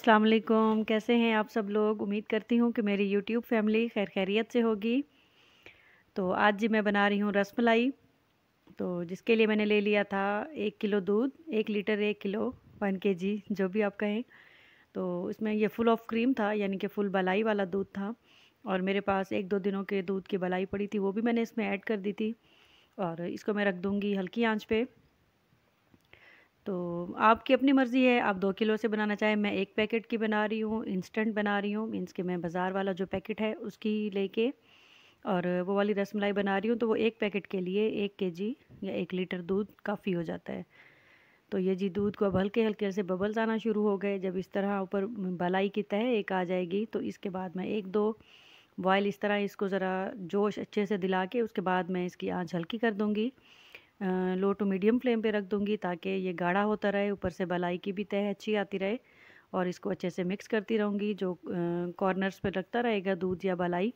अस्सलाम वालेकुम कैसे हैं आप सब लोग उम्मीद करती हूँ कि मेरी यूट्यूब फैमिली खैर खैरियत से होगी तो आज जी मैं बना रही हूँ रस मलाई तो जिसके लिए मैंने ले लिया था एक किलो दूध एक लीटर एक किलो वन के जी जो भी आप कहें तो इसमें यह फुल ऑफ क्रीम था यानी कि फुल बलाई वाला दूध था और मेरे पास एक दो दिनों के दूध की बलाई पड़ी थी वो भी मैंने इसमें ऐड कर दी थी और इसको मैं रख दूँगी हल्की आँच पर तो आपकी अपनी मर्ज़ी है आप दो किलो से बनाना चाहें मैं एक पैकेट की बना रही हूँ इंस्टेंट बना रही हूँ मीन्स कि मैं बाज़ार वाला जो पैकेट है उसकी लेके और वो वाली रसमलाई बना रही हूँ तो वो एक पैकेट के लिए एक के जी या एक लीटर दूध काफ़ी हो जाता है तो ये जी दूध को अब हल्के हल्के से बबल्स आना शुरू हो गए जब इस तरह ऊपर बलाई की तह एक आ जाएगी तो इसके बाद मैं एक दो बॉयल इस तरह इसको ज़रा जोश अच्छे से दिला के उसके बाद मैं इसकी आँच हल्की कर दूँगी लो टू मीडियम फ्लेम पे रख दूँगी ताकि ये गाढ़ा होता रहे ऊपर से बलाई की भी तह अच्छी आती रहे और इसको अच्छे से मिक्स करती रहूँगी जो कॉर्नर्स पे रखता रहेगा दूध या बलाई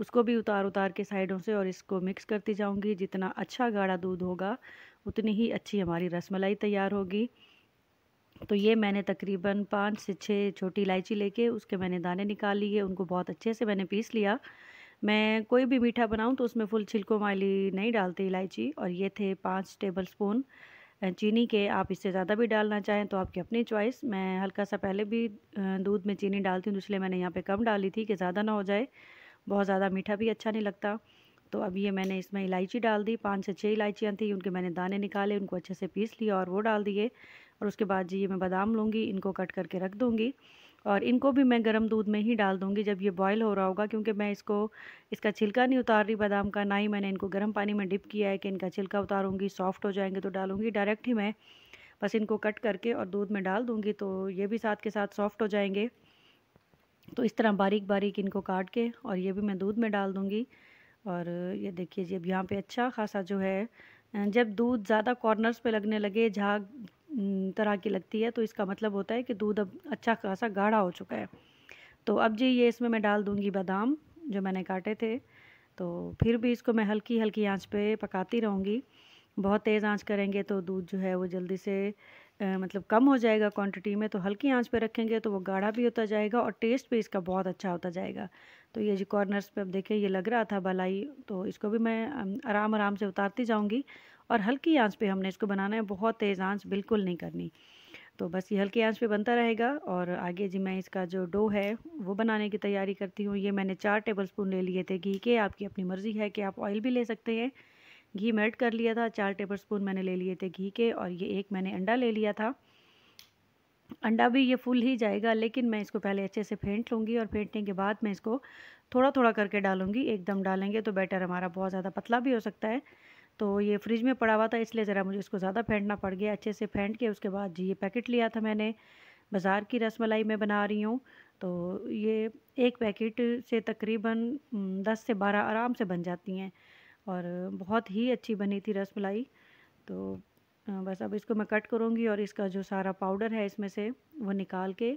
उसको भी उतार उतार के साइडों से और इसको मिक्स करती जाऊँगी जितना अच्छा गाढ़ा दूध होगा उतनी ही अच्छी हमारी रसमलाई तैयार होगी तो ये मैंने तकरीबन पाँच से छः छोटी इलायची लेके उसके मैंने दाने निकाल लिए उनको बहुत अच्छे से मैंने पीस लिया मैं कोई भी मीठा बनाऊँ तो उसमें फुल छिलकों वाली नहीं डालती इलायची और ये थे पाँच टेबल स्पून चीनी के आप इससे ज़्यादा भी डालना चाहें तो आपकी अपनी चॉइस मैं हल्का सा पहले भी दूध में चीनी डालती हूँ तो इसलिए मैंने यहाँ पे कम डाली थी कि ज़्यादा ना हो जाए बहुत ज़्यादा मीठा भी अच्छा नहीं लगता तो अब ये मैंने इसमें इलायची डाल दी पाँच से छः इलायचियाँ थी उनके मैंने दाने निकाले उनको अच्छे से पीस लिया और वो डाल दिए और उसके बाद जी ये मैं बादाम लूँगी इनको कट करके रख दूँगी और इनको भी मैं गर्म दूध में ही डाल दूँगी जब ये बॉयल हो रहा होगा क्योंकि मैं इसको इसका छिलका नहीं उतार रही बादाम का ना ही मैंने इनको गर्म पानी में डिप किया है कि इनका छिलका उतारूँगी सॉफ्ट हो जाएंगे तो डालूँगी डायरेक्ट ही मैं बस इनको कट करके और दूध में डाल दूँगी तो ये भी साथ के साथ सॉफ्ट हो जाएंगे तो इस तरह बारीक बारीक इनको काट के और ये भी मैं दूध में डाल दूँगी और ये देखिए जी अब यहाँ पे अच्छा खासा जो है जब दूध ज़्यादा कॉर्नर्स पे लगने लगे झाग तरह की लगती है तो इसका मतलब होता है कि दूध अब अच्छा खासा गाढ़ा हो चुका है तो अब जी ये इसमें मैं डाल दूँगी बादाम जो मैंने काटे थे तो फिर भी इसको मैं हल्की हल्की आँच पर पकाती रहूँगी बहुत तेज़ आंच करेंगे तो दूध जो है वो जल्दी से आ, मतलब कम हो जाएगा क्वांटिटी में तो हल्की आंच पे रखेंगे तो वो गाढ़ा भी होता जाएगा और टेस्ट भी इसका बहुत अच्छा होता जाएगा तो ये जी कॉर्नर्स पे अब देखिए ये लग रहा था भलाई तो इसको भी मैं आराम आराम से उतारती जाऊँगी और हल्की आंच पे हमने इसको बनाना है बहुत तेज़ आंच बिल्कुल नहीं करनी तो बस ये हल्की आंच पे बनता रहेगा और आगे जी मैं इसका जो डो है वो बनाने की तैयारी करती हूँ ये मैंने चार टेबल स्पून ले लिए थे घी के आपकी अपनी मर्ज़ी है कि आप ऑयल भी ले सकते हैं घी मेल्ट कर लिया था चार टेबल स्पून मैंने ले लिए थे घी के और ये एक मैंने अंडा ले लिया था अंडा भी ये फुल ही जाएगा लेकिन मैं इसको पहले अच्छे से फेंट लूँगी और फेंटने के बाद मैं इसको थोड़ा थोड़ा करके डालूँगी एकदम डालेंगे तो बैटर हमारा बहुत ज़्यादा पतला भी हो सकता है तो ये फ्रिज में पड़ा हुआ था इसलिए ज़रा मुझे इसको ज़्यादा फेंटना पड़ गया अच्छे से फेंट के उसके बाद जी ये पैकेट लिया था मैंने बाज़ार की रस मलाई मैं बना रही हूँ तो ये एक पैकेट से तकरीबन दस से बारह आराम से बन जाती हैं और बहुत ही अच्छी बनी थी रस मलाई तो बस अब इसको मैं कट करूँगी और इसका जो सारा पाउडर है इसमें से वो निकाल के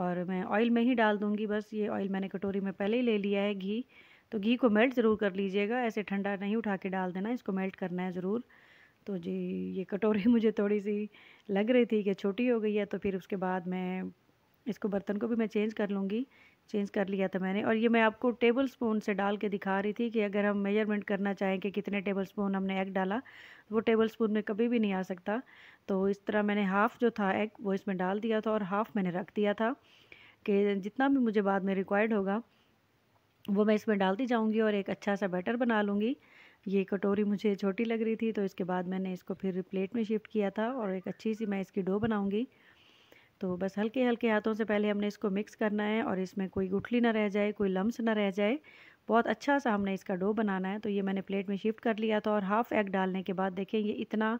और मैं ऑयल में ही डाल दूँगी बस ये ऑयल मैंने कटोरी में पहले ही ले लिया है घी तो घी को मेल्ट ज़रूर कर लीजिएगा ऐसे ठंडा नहीं उठा के डाल देना इसको मेल्ट करना है ज़रूर तो जी ये कटोरी मुझे थोड़ी सी लग रही थी कि छोटी हो गई है तो फिर उसके बाद मैं इसको बर्तन को भी मैं चेंज कर लूँगी चेंज कर लिया था मैंने और ये मैं आपको टेबल स्पून से डाल के दिखा रही थी कि अगर हम मेजरमेंट करना चाहें कि कितने टेबल स्पून हमने एग डाला वो टेबल स्पून में कभी भी नहीं आ सकता तो इस तरह मैंने हाफ़ जो था एग वो इसमें डाल दिया था और हाफ़ मैंने रख दिया था कि जितना भी मुझे बाद में रिक्वायर्ड होगा वो मैं इसमें डालती जाऊँगी और एक अच्छा सा बैटर बना लूँगी ये कटोरी मुझे छोटी लग रही थी तो इसके बाद मैंने इसको फिर प्लेट में शिफ्ट किया था और एक अच्छी सी मैं इसकी डो बनाऊँगी तो बस हल्के हल्के हाथों से पहले हमने इसको मिक्स करना है और इसमें कोई गुठली ना रह जाए कोई लम्स ना रह जाए बहुत अच्छा सा हमने इसका डो बनाना है तो ये मैंने प्लेट में शिफ्ट कर लिया था और हाफ़ एग डालने के बाद देखें ये इतना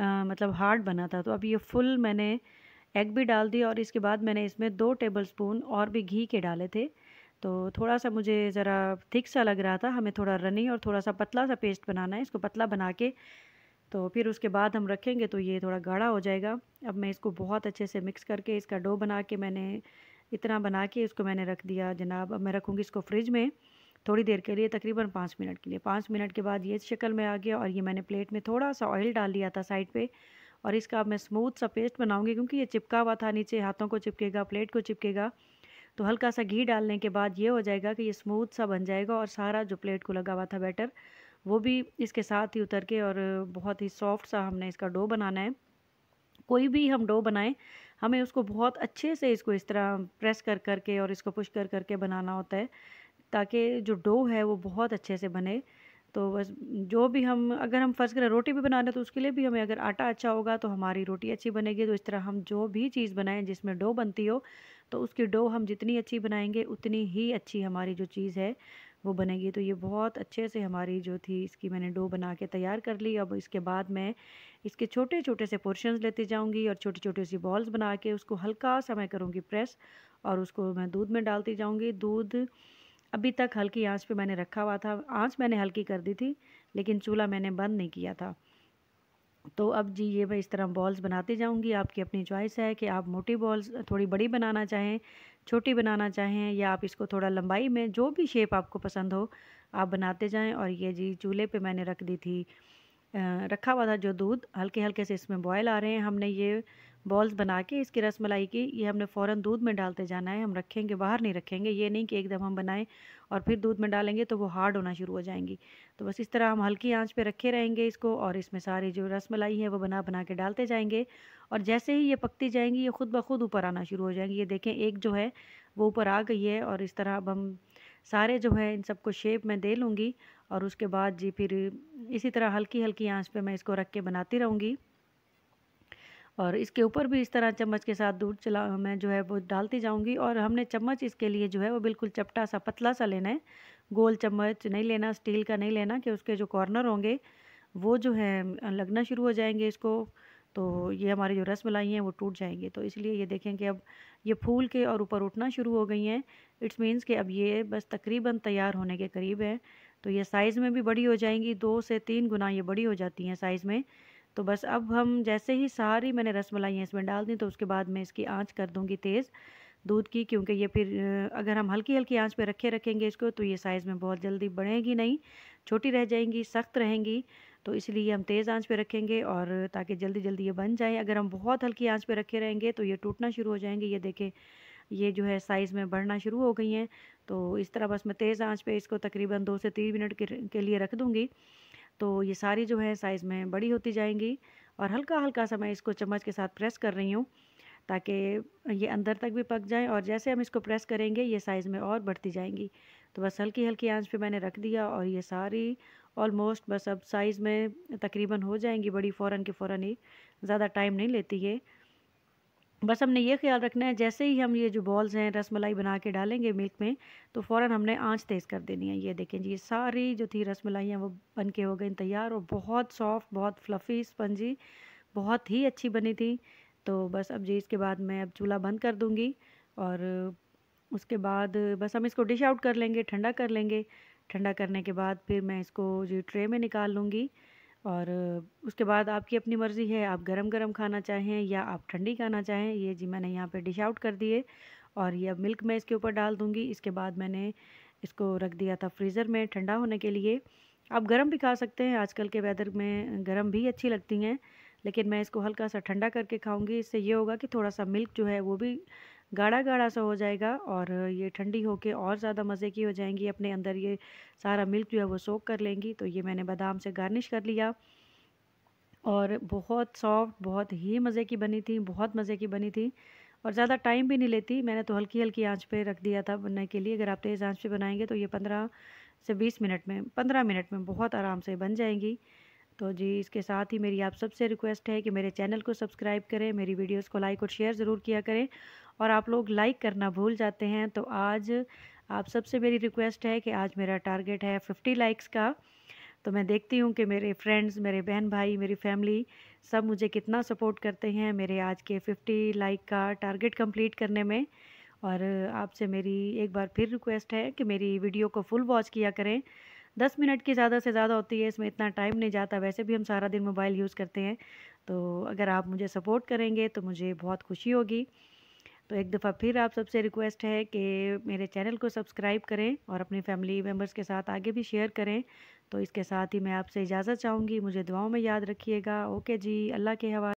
आ, मतलब हार्ड बना था तो अब ये फुल मैंने एग भी डाल दिया और इसके बाद मैंने इसमें दो टेबल स्पून और भी घी के डाले थे तो थोड़ा सा मुझे ज़रा थिक सा लग रहा था हमें थोड़ा रनी और थोड़ा सा पतला सा पेस्ट बनाना है इसको पतला बना के तो फिर उसके बाद हम रखेंगे तो ये थोड़ा गाढ़ा हो जाएगा अब मैं इसको बहुत अच्छे से मिक्स करके इसका डो बना के मैंने इतना बना के इसको मैंने रख दिया जनाब अब मैं रखूँगी इसको फ्रिज में थोड़ी देर के लिए तकरीबन पाँच मिनट के लिए पाँच मिनट के बाद ये शक्ल में आ गया और ये मैंने प्लेट में थोड़ा सा ऑयल डाल दिया था साइड पर और इसका अब मैं स्मूथ सा पेस्ट बनाऊँगी क्योंकि ये चिपका हुआ था नीचे हाथों को चिपकेगा प्लेट को चिपकेगा तो हल्का सा घी डालने के बाद ये हो जाएगा कि ये स्मूथ सा बन जाएगा और सारा जो प्लेट को लगा हुआ था बैटर वो भी इसके साथ ही उतर के और बहुत ही सॉफ्ट सा हमने इसका डो बनाना है कोई भी हम डो बनाएं हमें उसको बहुत अच्छे से इसको इस तरह प्रेस कर करके और इसको पुश कर करके बनाना होता है ताकि जो डो है वो बहुत अच्छे से बने तो बस जो भी हम अगर हम फर्स्ट करें रोटी भी बना रहे तो उसके लिए भी हमें अगर आटा अच्छा होगा तो हमारी रोटी अच्छी बनेगी तो इस तरह हम जो भी चीज़ बनाएं जिसमें डो बनती हो तो उसकी डो हम जितनी अच्छी बनाएंगे उतनी ही अच्छी हमारी जो चीज़ है वो बनेगी तो ये बहुत अच्छे से हमारी जो थी इसकी मैंने डो बना के तैयार कर ली अब इसके बाद मैं इसके छोटे छोटे से पोर्शंस लेती जाऊंगी और छोटे छोटे सी बॉल्स बना के उसको हल्का सा मैं करूँगी प्रेस और उसको मैं दूध में डालती जाऊँगी दूध अभी तक हल्की आंच पे मैंने रखा हुआ था आंच मैंने हल्की कर दी थी लेकिन चूल्हा मैंने बंद नहीं किया था तो अब जी ये मैं इस तरह बॉल्स बनाती जाऊंगी आपकी अपनी चॉइस है कि आप मोटी बॉल्स थोड़ी बड़ी बनाना चाहें छोटी बनाना चाहें या आप इसको थोड़ा लंबाई में जो भी शेप आपको पसंद हो आप बनाते जाएं और ये जी चूल्हे पे मैंने रख दी थी रखा हुआ था जो दूध हल्के हल्के से इसमें बॉयल आ रहे हैं हमने ये बॉल्स बना के इसकी रस मलाई की ये हमने फ़ौरन दूध में डालते जाना है हम रखेंगे बाहर नहीं रखेंगे ये नहीं कि एकदम हम बनाएं और फिर दूध में डालेंगे तो वो हार्ड होना शुरू हो जाएंगी तो बस इस तरह हम हल्की आंच पे रखे रहेंगे इसको और इसमें सारी जो रस मलाई है वो बना बना के डालते जाएंगे और जैसे ही ये पकती जाएंगी ये ख़ुद ब खुद ऊपर आना शुरू हो जाएंगी ये देखें एक जो है वो ऊपर आ गई है और इस तरह अब हम सारे जो है इन सबको शेप में दे लूँगी और उसके बाद जी फिर इसी तरह हल्की हल्की आँच पर मैं इसको रख के बनाती रहूँगी और इसके ऊपर भी इस तरह चम्मच के साथ दूध चला मैं जो है वो डालती जाऊँगी और हमने चम्मच इसके लिए जो है वो बिल्कुल चपटा सा पतला सा लेना है गोल चम्मच नहीं लेना स्टील का नहीं लेना कि उसके जो कॉर्नर होंगे वो जो है लगना शुरू हो जाएंगे इसको तो ये हमारी जो रस मलाई हैं वो टूट जाएंगे तो इसलिए ये देखें कि अब ये फूल के और ऊपर उठना शुरू हो गई हैं इट्स मीन्स कि अब ये बस तकरीबन तैयार होने के करीब है तो ये साइज़ में भी बड़ी हो जाएंगी दो से तीन गुना ये बड़ी हो जाती हैं साइज़ में तो बस अब हम जैसे ही सारी मैंने रसमलाइयाँ इसमें डाल दी तो उसके बाद मैं इसकी आँच कर दूँगी तेज़ दूध की क्योंकि ये फिर अगर हम हल्की हल्की आंच पे रखे रखेंगे इसको तो ये साइज़ में बहुत जल्दी बढ़ेगी नहीं छोटी रह जाएंगी सख्त रहेंगी तो इसलिए हम तेज़ आंच पे रखेंगे और ताकि जल्दी जल्दी ये बन जाए अगर हम बहुत हल्की आंच पे रखे रहेंगे तो ये टूटना शुरू हो जाएंगे ये देखें ये जो है साइज़ में बढ़ना शुरू हो गई हैं तो इस तरह बस मैं तेज़ आँच पर इसको तकरीबन दो से तीन मिनट के, के लिए रख दूँगी तो ये सारी जो है साइज़ में बड़ी होती जाएंगी और हल्का हल्का सा मैं इसको चम्मच के साथ प्रेस कर रही हूँ ताकि ये अंदर तक भी पक जाए और जैसे हम इसको प्रेस करेंगे ये साइज़ में और बढ़ती जाएंगी तो बस हल्की हल्की आंच पे मैंने रख दिया और ये सारी ऑलमोस्ट बस अब साइज़ में तकरीबन हो जाएंगी बड़ी फ़ौरन के फ़ौरन ही ज़्यादा टाइम नहीं लेती है बस हमने ये ख्याल रखना है जैसे ही हम ये जो बॉल्स हैं रस मलाई बना के डालेंगे मिल्क में तो फ़ौर हमने आंच तेज़ कर देनी है ये देखें जी ये सारी जो थी रस मलाइयाँ वो बन के हो गई तैयार और बहुत सॉफ्ट बहुत फ्लफ़ी स्पंजी बहुत ही अच्छी बनी थी तो बस अब जी इसके बाद मैं अब चूल्हा बंद कर दूँगी और उसके बाद बस हम इसको डिश आउट कर लेंगे ठंडा कर लेंगे ठंडा करने के बाद फिर मैं इसको जो ट्रे में निकाल लूँगी और उसके बाद आपकी अपनी मर्ज़ी है आप गरम गरम खाना चाहें या आप ठंडी खाना चाहें ये जी मैंने यहाँ पे डिश आउट कर दिए और ये अब मिल्क मैं इसके ऊपर डाल दूँगी इसके बाद मैंने इसको रख दिया था फ्रीज़र में ठंडा होने के लिए आप गर्म भी खा सकते हैं आजकल के वेदर में गर्म भी अच्छी लगती हैं लेकिन मैं इसको हल्का सा ठंडा करके खाऊंगी इससे ये होगा कि थोड़ा सा मिल्क जो है वो भी गाढ़ा गाढ़ा सा हो जाएगा और ये ठंडी होके और ज़्यादा मज़े की हो जाएंगी अपने अंदर ये सारा मिल्क जो है वो सोख कर लेंगी तो ये मैंने बादाम से गार्निश कर लिया और बहुत सॉफ्ट बहुत ही मज़े की बनी थी बहुत मज़े की बनी थी और ज़्यादा टाइम भी नहीं लेती मैंने तो हल्की हल्की आँच पर रख दिया था बनने के लिए अगर आप तेज़ आँच पर बनाएंगे तो ये पंद्रह से बीस मिनट में पंद्रह मिनट में बहुत आराम से बन जाएंगी तो जी इसके साथ ही मेरी आप सबसे रिक्वेस्ट है कि मेरे चैनल को सब्सक्राइब करें मेरी वीडियोस को लाइक और शेयर ज़रूर किया करें और आप लोग लाइक करना भूल जाते हैं तो आज आप सबसे मेरी रिक्वेस्ट है कि आज मेरा टारगेट है फिफ्टी लाइक्स का तो मैं देखती हूँ कि मेरे फ्रेंड्स मेरे बहन भाई मेरी फैमिली सब मुझे कितना सपोर्ट करते हैं मेरे आज के फिफ्टी लाइक का टारगेट कंप्लीट करने में और आपसे मेरी एक बार फिर रिक्वेस्ट है कि मेरी वीडियो को फुल वॉच किया करें दस मिनट की ज़्यादा से ज़्यादा होती है इसमें इतना टाइम नहीं जाता वैसे भी हम सारा दिन मोबाइल यूज़ करते हैं तो अगर आप मुझे सपोर्ट करेंगे तो मुझे बहुत खुशी होगी तो एक दफ़ा फिर आप सबसे रिक्वेस्ट है कि मेरे चैनल को सब्सक्राइब करें और अपनी फैमिली मेम्बर्स के साथ आगे भी शेयर करें तो इसके साथ ही मैं आपसे इजाज़त चाहूँगी मुझे दुआओं में याद रखिएगा ओके जी अल्लाह के हवा